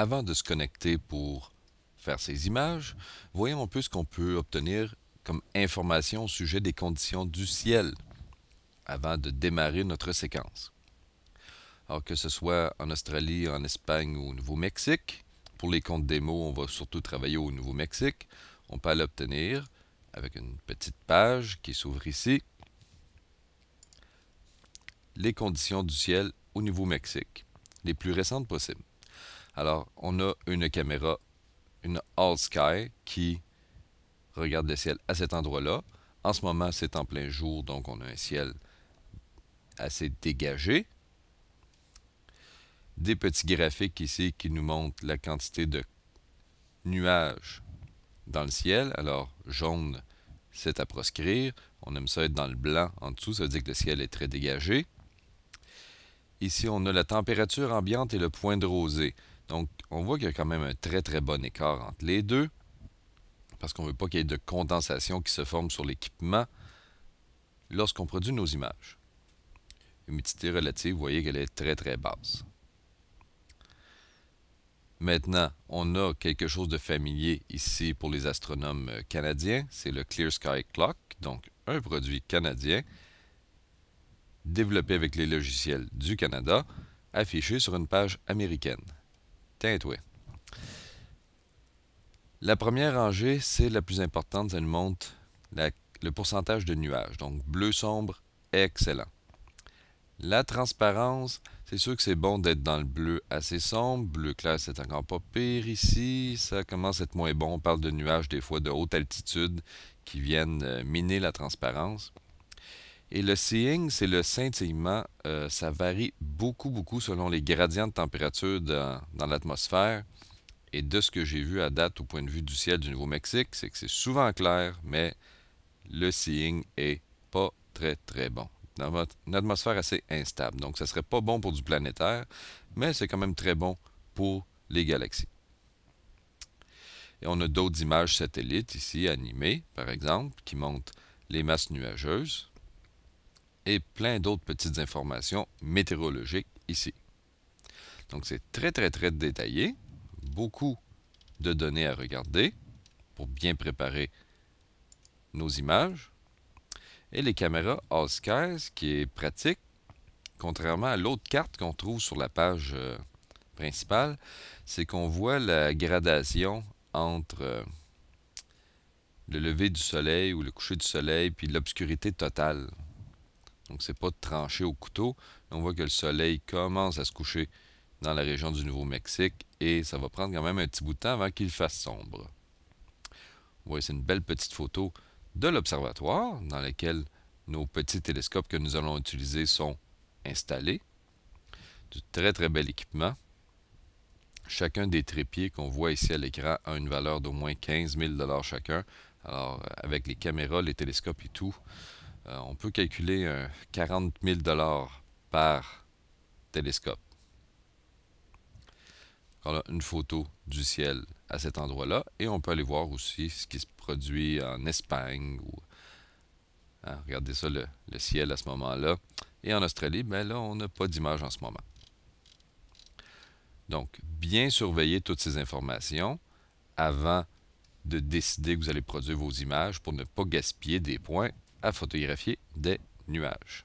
avant de se connecter pour faire ces images, voyons un peu ce qu'on peut obtenir comme information au sujet des conditions du ciel avant de démarrer notre séquence. Alors que ce soit en Australie, en Espagne ou au Nouveau-Mexique, pour les comptes démo, on va surtout travailler au Nouveau-Mexique. On peut l'obtenir avec une petite page qui s'ouvre ici. Les conditions du ciel au Nouveau-Mexique, les plus récentes possibles. Alors, on a une caméra, une All Sky qui regarde le ciel à cet endroit-là. En ce moment, c'est en plein jour, donc on a un ciel assez dégagé. Des petits graphiques ici qui nous montrent la quantité de nuages dans le ciel. Alors, jaune, c'est à proscrire. On aime ça être dans le blanc en dessous, ça veut dire que le ciel est très dégagé. Ici, on a la température ambiante et le point de rosée. Donc, on voit qu'il y a quand même un très très bon écart entre les deux, parce qu'on ne veut pas qu'il y ait de condensation qui se forme sur l'équipement lorsqu'on produit nos images. Humidité relative, vous voyez qu'elle est très très basse. Maintenant, on a quelque chose de familier ici pour les astronomes euh, canadiens, c'est le Clear Sky Clock, donc un produit canadien développé avec les logiciels du Canada, affiché sur une page américaine. La première rangée, c'est la plus importante. Elle nous montre le pourcentage de nuages. Donc, bleu sombre, excellent. La transparence, c'est sûr que c'est bon d'être dans le bleu assez sombre. Bleu clair, c'est encore pas pire ici. Ça commence à être moins bon. On parle de nuages des fois de haute altitude qui viennent euh, miner la transparence. Et le seeing, c'est le scintillement. Euh, ça varie beaucoup, beaucoup selon les gradients de température dans, l'atmosphère. Et de ce que j'ai vu à date au point de vue du ciel du Nouveau-Mexique, c'est que c'est souvent clair, mais le seeing est pas très, très bon. Dans une atmosphère assez instable. Donc, ça serait pas bon pour du planétaire, mais c'est quand même très bon pour les galaxies. Et on a d'autres images satellites ici, animées, par exemple, qui montrent les masses nuageuses et plein d'autres petites informations météorologiques ici. Donc c'est très très très détaillé, beaucoup de données à regarder pour bien préparer nos images. Et les caméras Oscars qui est pratique, contrairement à l'autre carte qu'on trouve sur la page euh, principale, c'est qu'on voit la gradation entre euh, le lever du soleil ou le coucher du soleil puis l'obscurité totale. Donc, c'est pas tranché au couteau. On voit que le soleil commence à se coucher dans la région du Nouveau-Mexique et ça va prendre quand même un petit bout de temps avant qu'il fasse sombre. Voici une belle petite photo de l'observatoire dans lequel nos petits télescopes que nous allons utiliser sont installés. Du très très bel équipement. Chacun des trépieds qu'on voit ici à l'écran a une valeur d'au moins 15 000 chacun. Alors, avec les caméras, les télescopes et tout, euh, on peut calculer 40 euh, 000 par télescope. On a une photo du ciel à cet endroit-là et on peut aller voir aussi ce qui se produit en Espagne. Ou, hein, regardez ça, le, ciel à ce moment-là. Et en Australie, ben là, on n'a pas d'image en ce moment. Donc, bien surveiller toutes ces informations avant de décider que vous allez produire vos images pour ne pas gaspiller des points à photographier des nuages.